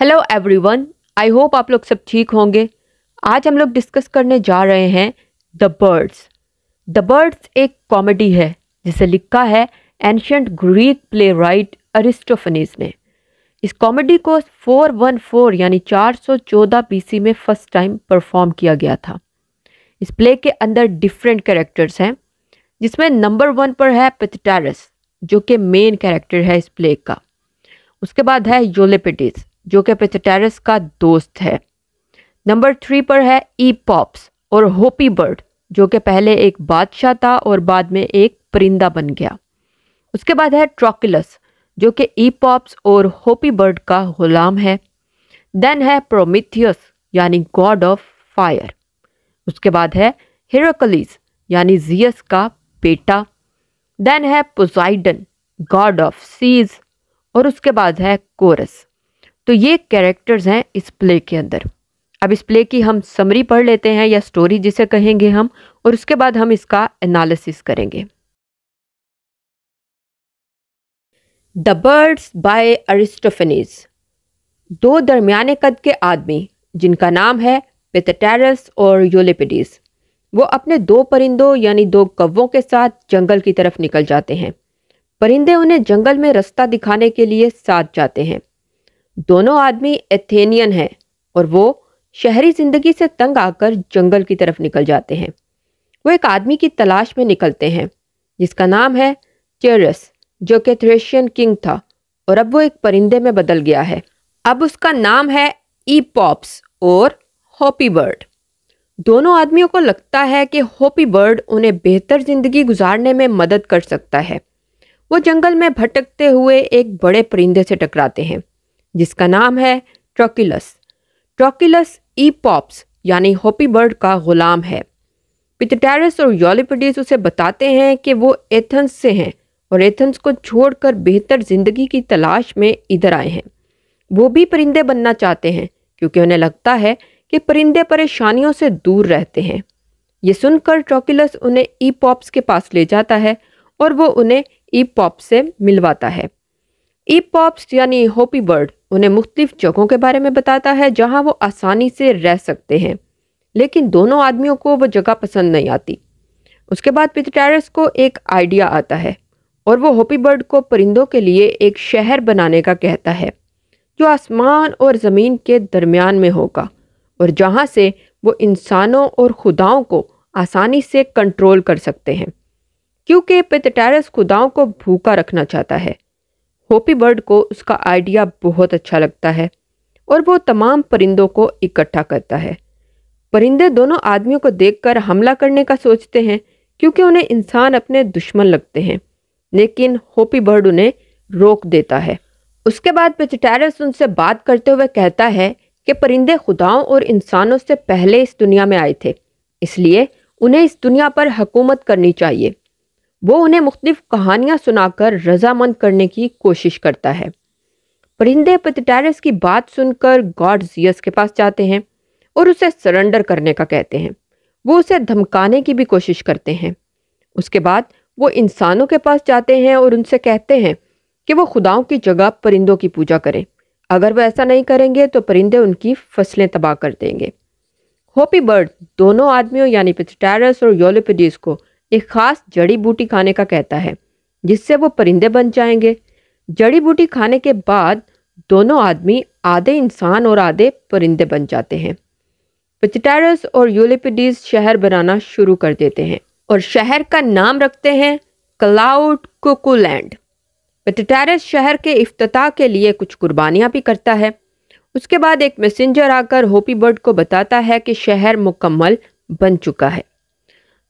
Hello everyone I hope आप लोग सब ठीक होंगे आज हम लोग डिस्कस करने जा रहे हैं द बर्ड्स द बर्ड्स एक कॉमेडी है जिसे लिखा है ancient Greek playwright Aristophanes ने इस कॉमेडी को 414 यानी 414 बीसी में फर्स्ट टाइम परफॉर्म किया गया था इस प्ले के अंदर डिफरेंट कैरेक्टर्स हैं जिसमें नंबर वन पर है पिथटारस जो कि मेन कैरेक्टर है इस प्ले का उसके बाद है योलेपिटिस जो कि पिथटेरिस का दोस्त है नंबर थ्री पर है ई पॉप्स और होपी बर्ड जो कि पहले एक बादशाह था और बाद में एक परिंदा बन गया उसके बाद है ट्रोकिलस जो कि ई पॉप्स और होपी बर्ड का गुलाम है देन है प्रोमिथियस यानी गॉड ऑफ फायर उसके बाद है हिरोकलीस यानी जियस का बेटा देन है पोजाइडन गॉड ऑफ सीज और उसके बाद है कोरस तो ये कैरेक्टर्स हैं इस प्ले के अंदर अब इस प्ले की हम समरी पढ़ लेते हैं या स्टोरी जिसे कहेंगे हम और उसके बाद हम इसका एनालिसिस करेंगे द बर्ड्स बाय अरिस्टोफनीज दो दरमियाने कद के आदमी जिनका नाम है पेथेटेरस और योलिपिडिस वो अपने दो परिंदों यानी दो कव्वों के साथ जंगल की तरफ निकल जाते हैं परिंदे उन्हें जंगल में रास्ता दिखाने के लिए साथ जाते हैं दोनों आदमी एथेनियन हैं और वो शहरी जिंदगी से तंग आकर जंगल की तरफ निकल जाते हैं वो एक आदमी की तलाश में निकलते हैं जिसका नाम है चेरस जो कि थ्रेशियन किंग था और अब वो एक परिंदे में बदल गया है अब उसका नाम है ई पॉप्स और होपी बर्ड दोनों आदमियों को लगता है कि हॉपी बर्ड उन्हें बेहतर ज़िंदगी गुजारने में मदद कर सकता है वो जंगल में भटकते हुए एक बड़े परिंदे से टकराते हैं जिसका नाम है ट्रोकिलस ट्रोकिलस ई पॉप्स यानी हॉपी बर्ड का गुलाम है पिथटेरस और योलिपडीज उसे बताते हैं कि वो एथेंस से हैं और एथेंस को छोड़कर बेहतर ज़िंदगी की तलाश में इधर आए हैं वो भी परिंदे बनना चाहते हैं क्योंकि उन्हें लगता है कि परिंदे परेशानियों से दूर रहते हैं ये सुनकर ट्रोकिलस उन्हें ई पॉप्स के पास ले जाता है और वो उन्हें ई पॉप से मिलवाता है ई पॉप्स यानी होपी बर्ड उन्हें मुख्तलिफ जगहों के बारे में बताता है जहाँ वो आसानी से रह सकते हैं लेकिन दोनों आदमियों को वो जगह पसंद नहीं आती उसके बाद पिथटेरस को एक आइडिया आता है और वो होपी बर्ड को परिंदों के लिए एक शहर बनाने का कहता है जो आसमान और ज़मीन के दरमियान में होगा और जहाँ से वो इंसानों और खुदाओं को आसानी से कंट्रोल कर सकते हैं क्योंकि पिथटेरस खुदाओं को भूखा रखना चाहता है होपी बर्ड को उसका आइडिया बहुत अच्छा लगता है और वो तमाम परिंदों को इकट्ठा करता है परिंदे दोनों आदमियों को देखकर हमला करने का सोचते हैं क्योंकि उन्हें इंसान अपने दुश्मन लगते हैं लेकिन होपी बर्ड उन्हें रोक देता है उसके बाद पिचटैरस उनसे बात करते हुए कहता है कि परिंदे खुदाओं और इंसानों से पहले इस दुनिया में आए थे इसलिए उन्हें इस दुनिया पर हुकूमत करनी चाहिए वो उन्हें मुख्तफ कहानियाँ सुनाकर रजामंद करने की कोशिश करता है परिंदे पतटैरस की बात सुनकर गॉड जियस के पास जाते हैं और उसे सरेंडर करने का कहते हैं वो उसे धमकाने की भी कोशिश करते हैं उसके बाद वो इंसानों के पास जाते हैं और उनसे कहते हैं कि वो खुदाओं की जगह परिंदों की पूजा करें अगर वो ऐसा नहीं करेंगे तो परिंदे उनकी फसलें तबाह कर देंगे होपी बर्ड दोनों आदमियों यानी पिथटैरस और योलोपिडीज को एक खास जड़ी बूटी खाने का कहता है जिससे वो परिंदे बन जाएंगे जड़ी बूटी खाने के बाद दोनों आदमी आधे इंसान और आधे परिंदे बन जाते हैं पिचटारस और यूलिपिडीज शहर बनाना शुरू कर देते हैं और शहर का नाम रखते हैं क्लाउड कुकुलैंड पिटटारस शहर के अफ्ताह के लिए कुछ कुर्बानियाँ भी करता है उसके बाद एक मैसेंजर आकर होपी बर्ड को बताता है कि शहर मुकम्मल बन चुका है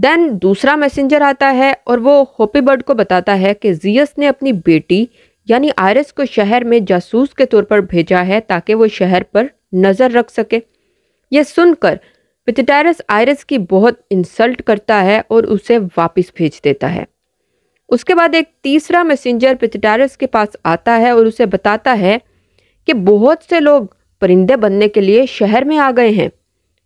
देन दूसरा मैसेंजर आता है और वो होपी बर्ड को बताता है कि जियस ने अपनी बेटी यानी आयरस को शहर में जासूस के तौर पर भेजा है ताकि वो शहर पर नज़र रख सके ये सुनकर पिटिटायरस आयरस की बहुत इंसल्ट करता है और उसे वापस भेज देता है उसके बाद एक तीसरा मैसेंजर पिटिटायरस के पास आता है और उसे बताता है कि बहुत से लोग परिंदे बनने के लिए शहर में आ गए हैं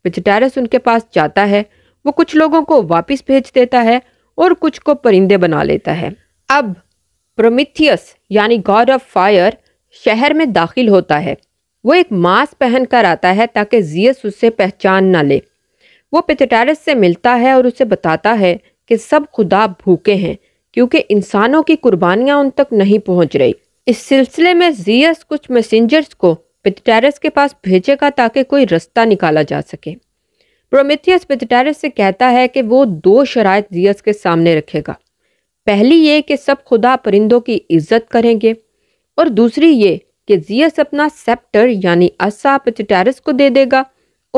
पिटिटायरस उनके पास जाता है वो कुछ लोगों को वापस भेज देता है और कुछ को परिंदे बना लेता है अब प्रोमिथियस यानी गॉड ऑफ फायर शहर में दाखिल होता है वो एक मास्क पहन कर आता है ताकि जियस उससे पहचान ना ले वो पिथेटारस से मिलता है और उसे बताता है कि सब खुदा भूखे हैं क्योंकि इंसानों की कुर्बानियाँ उन तक नहीं पहुँच रही इस सिलसिले में जियस कुछ मैसेंजर्स को पिथेटारस के पास भेजेगा ताकि कोई रास्ता निकाला जा सके प्रोमिथियस पिथटारस से कहता है कि वो दो शराय जियस के सामने रखेगा पहली ये कि सब खुदा परिंदों की इज्जत करेंगे और दूसरी ये कि जियस अपना सेप्टर यानी असा पिथटारस को दे देगा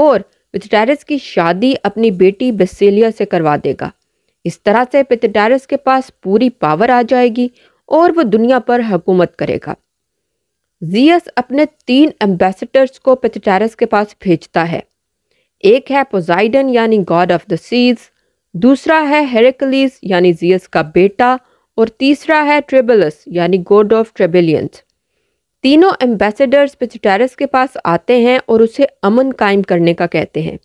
और पिथटारस की शादी अपनी बेटी बेसिलिया से करवा देगा इस तरह से पिथटारस के पास पूरी पावर आ जाएगी और वह दुनिया पर हुकूमत करेगा जियस अपने तीन एम्बेसडर्स को पिथटारस के पास भेजता है एक है पोजाइडन यानी गॉड ऑफ द सीज दूसरा है हेरेकलीस यानी जियस का बेटा और तीसरा है ट्रेबलस यानी गॉड ऑफ ट्रेबिलियंस तीनों एम्बेसडर्स पिचटेरस के पास आते हैं और उसे अमन कायम करने का कहते हैं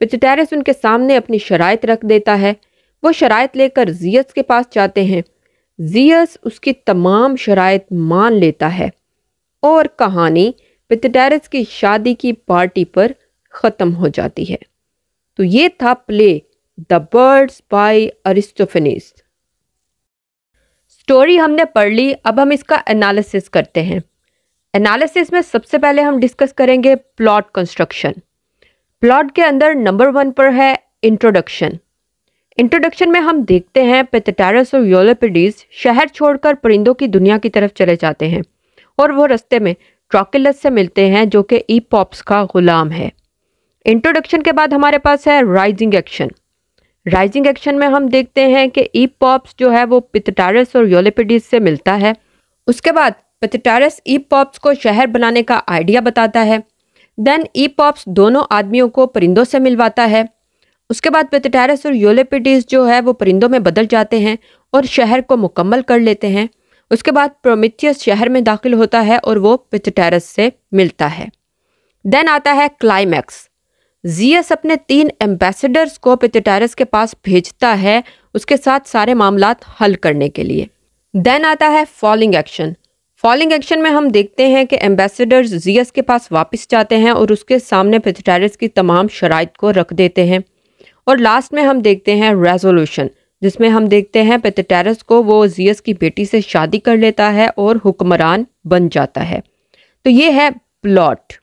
पिचटेरस उनके सामने अपनी शराइत रख देता है वो शराइत लेकर जियस के पास जाते हैं जियस उसकी तमाम शराइत मान लेता है और कहानी पिचटेरस की शादी की पार्टी पर ख़त्म हो जाती है तो ये था play the birds by Aristophanes story हमने पढ़ ली अब हम इसका एनालिसिस करते हैं एनालिसिस में सबसे पहले हम डिस्कस करेंगे प्लॉट कंस्ट्रक्शन प्लॉट के अंदर नंबर वन पर है इंट्रोडक्शन इंट्रोडक्शन में हम देखते हैं पेटेटारस और योलोपिडीज शहर छोड़कर परिंदों की दुनिया की तरफ चले जाते हैं और वो रस्ते में ट्रॉकिलस से मिलते हैं जो कि ई पॉप्स का गुलाम है इंट्रोडक्शन के बाद हमारे पास है राइजिंग एक्शन राइजिंग एक्शन में हम देखते हैं कि ई पॉप्स जो है वो पिथटारस और योलेपिडिस से मिलता है उसके बाद पिथटारस ई पॉप्स को शहर बनाने का आइडिया बताता है देन ई पॉप्स दोनों आदमियों को परिंदों से मिलवाता है उसके बाद पिथटारस और योलेपिडिस जो है वो परिंदों में बदल जाते हैं और शहर को मुकम्मल कर लेते हैं उसके बाद प्रोमिथियस शहर में दाखिल होता है और वो पिथटारस से मिलता है देन आता है क्लाइमैक्स जीएस अपने तीन एम्बेसडर्स को पितिटारस के पास भेजता है उसके साथ सारे मामला हल करने के लिए देन आता है फॉलिंग एक्शन फॉलिंग एक्शन में हम देखते हैं कि एम्बेसडर्स जीएस के पास वापस जाते हैं और उसके सामने पितिटारस की तमाम शराइ को रख देते हैं और लास्ट में हम देखते हैं रेजोल्यूशन जिसमें हम देखते हैं पितिटारस को वो जीएस की बेटी से शादी कर लेता है और हुक्मरान बन जाता है तो ये है प्लॉट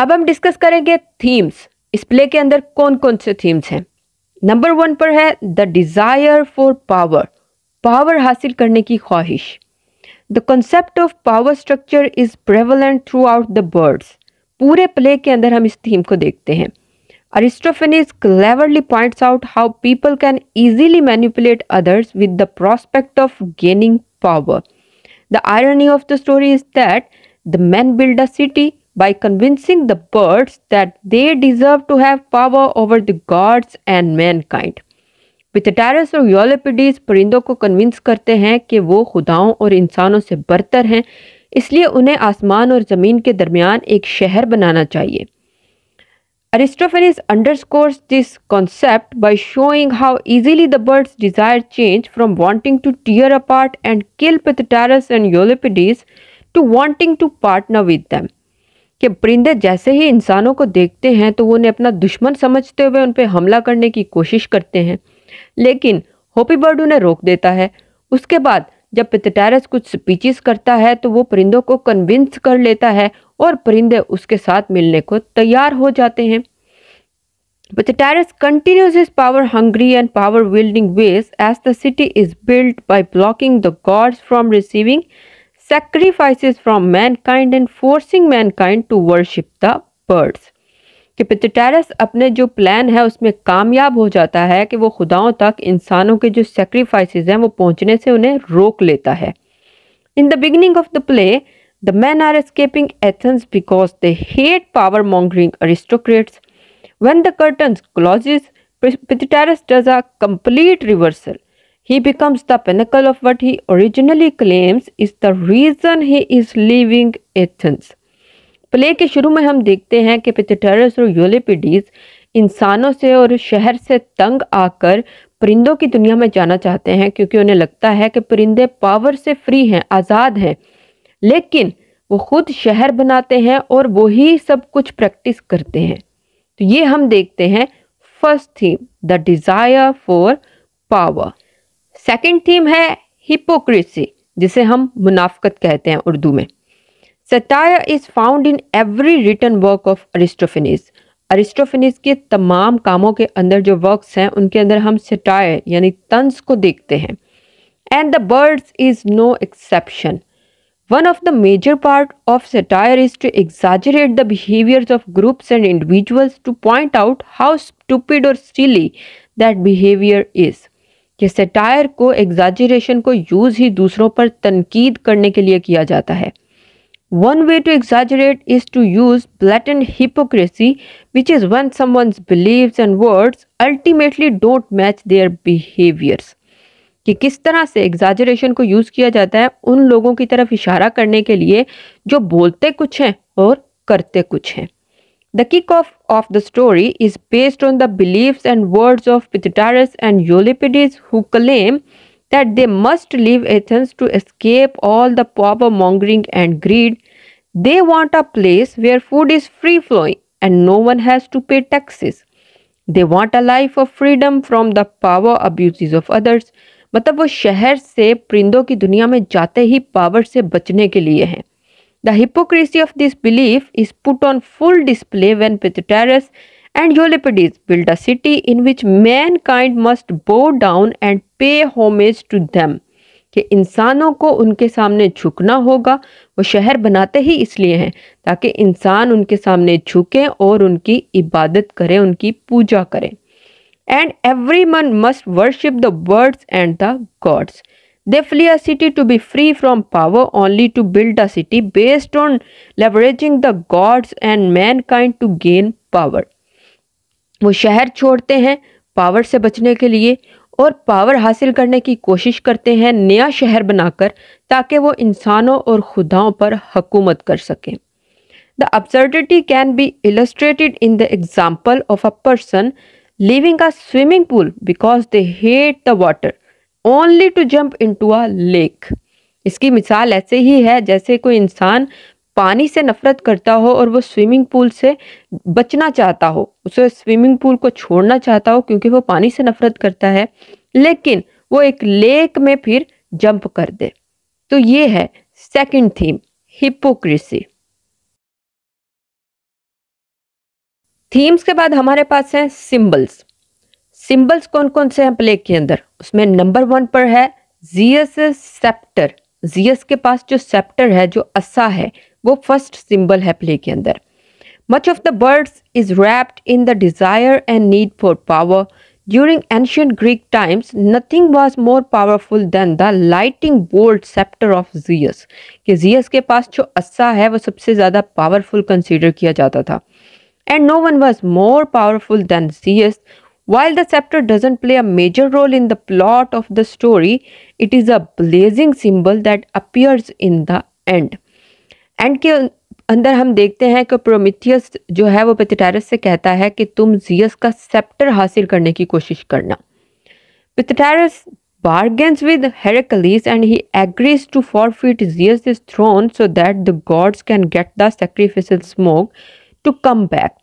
अब हम डिस्कस करेंगे थीम्स इस प्ले के अंदर कौन कौन से थीम्स हैं नंबर वन पर है the desire for power power हासिल करने की ख्वाहिश the concept of power structure is prevalent throughout the birds पूरे प्ले के अंदर हम इस थीम को देखते हैं Aristophanes cleverly points out how people can easily manipulate others with the prospect of gaining power the irony of the story is that the man build a city by convincing the birds that they deserve to have power over the gods and mankind. Pisthetaerus और Euelpides परिंदों को convince करते हैं कि वो खुदाओं और इंसानों से बरतर हैं इसलिए उन्हें आसमान और ज़मीन के दरमियान एक शहर बनाना चाहिए Aristophanes underscores this concept by showing how easily the birds desire change from wanting to tear apart and kill Pythagoras and Euripides to wanting to partner with them. कि परिंदे जैसे ही इंसानों को देखते हैं तो वो उन्हें अपना दुश्मन समझते हुए उन पर हमला करने की कोशिश करते हैं लेकिन होपी बर्ड उन्हें रोक देता है उसके बाद जब पितटेरस कुछ स्पीचेस करता है तो वो परिंदों को कन्विंस कर लेता है और परिंदे उसके साथ मिलने को तैयार हो जाते हैं Pisthetaerus continues is power hungry and power wielding ways as the city is built by blocking the gods from receiving sacrifices from mankind and forcing mankind to worship the birds. कि पितटारस अपने जो प्लान है उसमें कामयाब हो जाता है कि वो खुदाओं तक इंसानों के जो सेक्रीफाइसेस हैं वो पहुंचने से उन्हें रोक लेता है in the beginning of the play the man are escaping Athens because they hate power mongering aristocrats when the curtain closes pitaris does a complete reversal he becomes the pinnacle of what he originally claims is the reason he is leaving Athens. Play के शुरू में हम देखते हैं कि पिथेटरस और यूलिपिडीज इंसानों से और शहर से तंग आकर परिंदों की दुनिया में जाना चाहते हैं क्योंकि उन्हें लगता है कि परिंदे पावर से फ्री हैं आज़ाद हैं लेकिन वो खुद शहर बनाते हैं और वो ही सब कुछ प्रैक्टिस करते हैं तो ये हम देखते हैं first theme the desire for power second theme है हिपोक्रेसी जिसे हम मुनाफ्त कहते हैं उर्दू में satire is found in every written work of Aristophanes Aristophanes के तमाम कामों के अंदर जो वर्क्स हैं उनके अंदर हम सटायर यानी तंस को देखते हैं and the birds is no exception one of the major part of satire is to exaggerate the behaviour of groups and individuals to point out how stupid और silly दैट बिहेवियर इज कि satire को exaggeration को use ही दूसरों पर तनकीद करने के लिए किया जाता है one way to exaggerate is to use blatant and hypocrisy which is one some and words ultimately don't match their behaviours कि किस तरह से एग्जाजरेशन को यूज किया जाता है उन लोगों की तरफ इशारा करने के लिए जो बोलते कुछ हैं और करते कुछ हैं The kickoff of the story is based on the beliefs and words of Pythagoras and Euripides who claim that they must leave Athens to escape all the power mongering and greed. They want a place where food is free flowing and no one has to pay taxes. They want a life of freedom from the power abuses of others. मतलब वो शहर से परिंदों की दुनिया में जाते ही power से बचने के लिए हैं The hypocrisy of this belief is put on full display when Pythagoras and Euripides build a city in which mankind must bow down and pay homage to them. कि इंसानों को उनके सामने झुकना होगा वो शहर बनाते ही इसलिए हैं ताकि इंसान उनके सामने झुकें और उनकी इबादत करें उनकी पूजा करें and every man must worship the birds and the gods they flee a city to be free from power only to build a city based on leveraging the gods and mankind to gain power वो शहर छोड़ते हैं power से बचने के लिए और power हासिल करने की कोशिश करते हैं नया शहर बनाकर ताकि वो इंसानों और खुदाओं पर हकूमत कर सकें the absurdity can be illustrated in the example of a person leaving a swimming pool because they hate the water only to into a lake इसकी मिसाल ऐसे ही है जैसे कोई इंसान पानी से नफरत करता हो और वो स्विमिंग पूल से बचना चाहता हो उसे स्विमिंग पूल को छोड़ना चाहता हो क्योंकि वो पानी से नफरत करता है लेकिन वो एक लेक में फिर जंप कर दे तो ये है सेकंड थीम हिपोक्रेसी थीम्स के बाद हमारे पास हैं सिंबल्स सिंबल्स कौन कौन से हैं प्लेग के अंदर उसमें नंबर वन पर है जीएस सेप्टर जियस के पास जो सेप्टर है जो असा है वो फर्स्ट सिंबल है प्लेग के अंदर much of the birds is wrapped in the desire and need for power during ancient Greek times nothing was more powerful than the lightning bolt scepter of Zeus कि Zeus के पास जो असा है वो सबसे ज़्यादा पावरफुल कंसिडर किया जाता था and no one was more powerful than Zeus While the scepter doesn't play a major role in the plot of the story, it is a blazing symbol that appears in the end. And के अंदर हम देखते हैं कि Prometheus जो है वो पितटारस से कहता है कि तुम जियस का सेप्टर हासिल करने की कोशिश करना पितटारस bargains with Heracles and he agrees to forfeit Zeus's throne so that the gods can get the sacrificial smoke to come back.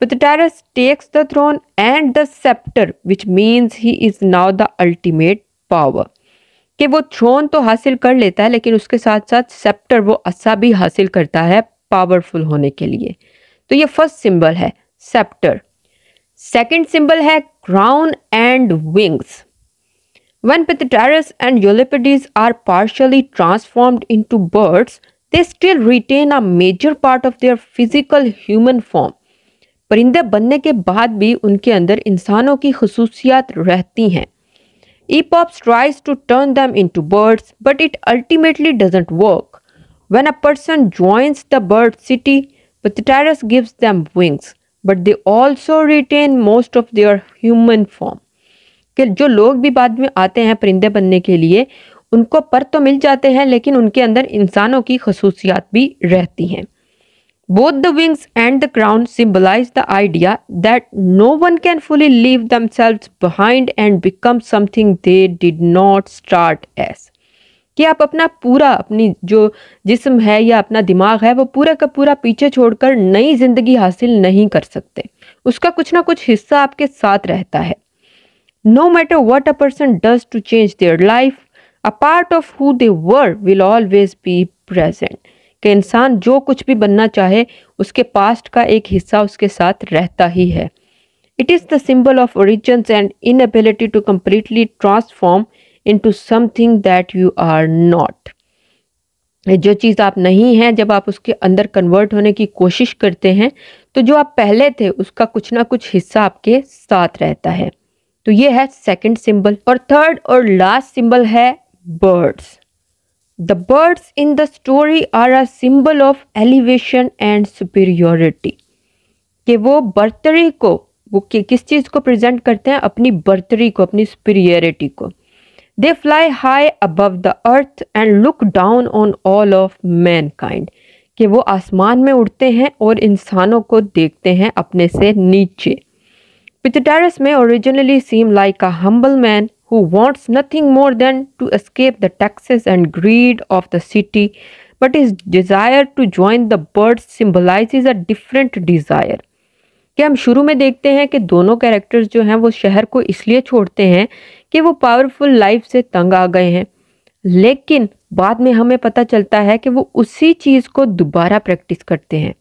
But the Tyrus takes the throne and the scepter, which means he is now the ultimate power. कि वो throne तो हासिल कर लेता है लेकिन उसके साथ साथ सेप्टर वो असा भी हासिल करता है पावरफुल होने के लिए तो ये फर्स्ट सिंबल है सेप्टर सेकंड सिंबल है crown and wings one Pisthetaerus and Euelpides are partially transformed into birds they still retain a major part of their physical human form परिंदे बनने के बाद भी उनके अंदर इंसानों की खसूसियात रहती हैं Epops tries to turn them into birds but it ultimately doesn't work when a person joins the bird city Pisthetaerus gives them wings but they also retain most of their human form कि जो लोग भी बाद में आते हैं परिंदे बनने के लिए उनको पर तो मिल जाते हैं लेकिन उनके अंदर इंसानों की खसूसियात भी रहती हैं Both the wings and the crown symbolize the idea that no one can fully leave themselves behind and become something they did not start as. कि आप अपना पूरा अपनी जो जिस्म है या अपना दिमाग है वो पूरा का पूरा पीछे छोड़कर नई ज़िंदगी हासिल नहीं कर सकते उसका कुछ ना कुछ हिस्सा आपके साथ रहता है no matter what a person does to change their life a part of who they world will always be present कि इंसान जो कुछ भी बनना चाहे उसके पास्ट का एक हिस्सा उसके साथ रहता ही है it is the symbol of origins and inability to completely transform into something that you are not जो चीज़ आप नहीं हैं जब आप उसके अंदर कन्वर्ट होने की कोशिश करते हैं तो जो आप पहले थे उसका कुछ ना कुछ हिस्सा आपके साथ रहता है तो ये है सेकंड सिंबल और थर्ड और लास्ट सिंबल है birds the birds in the story are a symbol of elevation and superiority. कि वो बर्तरी को वो कि, किस चीज़ को प्रेजेंट करते हैं अपनी बर्तरी को अपनी सुपीरियरिटी को they fly high above the earth and look down on all of mankind कि वो आसमान में उड़ते हैं और इंसानों को देखते हैं अपने से नीचे पिथडारस में originally seem like a humble man who wants nothing more than to escape the taxes and greed of the city, but his desire to join the birds symbolizes a different desire. कि हम शुरू में देखते हैं कि दोनों characters जो हैं वो शहर को इसलिए छोड़ते हैं कि वो पावरफुल लाइफ से तंग आ गए हैं लेकिन बाद में हमें पता चलता है कि वो उसी चीज़ को दोबारा प्रैक्टिस करते हैं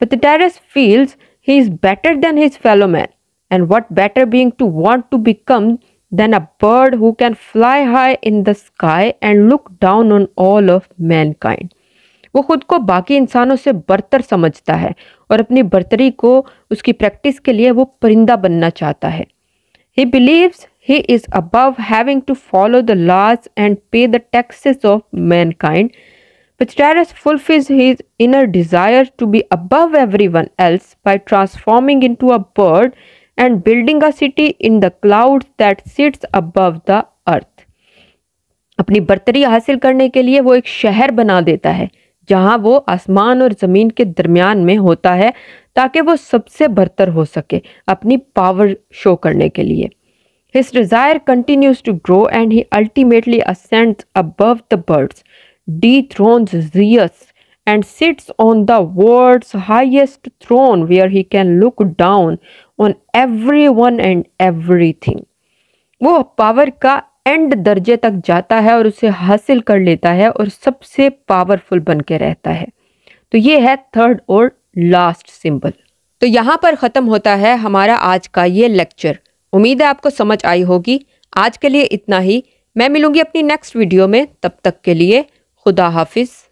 Pisthetaerus feels he is better than his fellow man and what better being to want to become than a bird who can fly high in the sky and look down on all of mankind. वो खुद को बाकी इंसानों से बरतर समझता है और अपनी बरतरी को उसकी प्रैक्टिस के लिए वो परिंदा बनना चाहता है he believes he is above having to follow the laws and pay the taxes of mankind Pisthetaerus fulfills his inner desire to be above everyone else by transforming into a bird and building a city in the cloud that sits above the earth अपनी बर्तरी हासिल करने के लिए वो एक शहर बना देता है जहाँ वो आसमान और ज़मीन के दरमियान में होता है ताकि वो सबसे बरतर हो सके अपनी पावर शो करने के लिए his desire continues to grow and he ultimately ascend above the birds dethrones Zeus and sits on the world highest throne where he can look down on everyone and everything वो power का एंड दर्जे तक जाता है और उसे हासिल कर लेता है और सबसे पावरफुल बन के रहता है तो ये है थर्ड और लास्ट सिंबल तो यहाँ पर ख़त्म होता है हमारा आज का ये लेक्चर उम्मीद है आपको समझ आई होगी आज के लिए इतना ही मैं मिलूंगी अपनी नेक्स्ट वीडियो में तब तक के लिए खुदा हाफिज़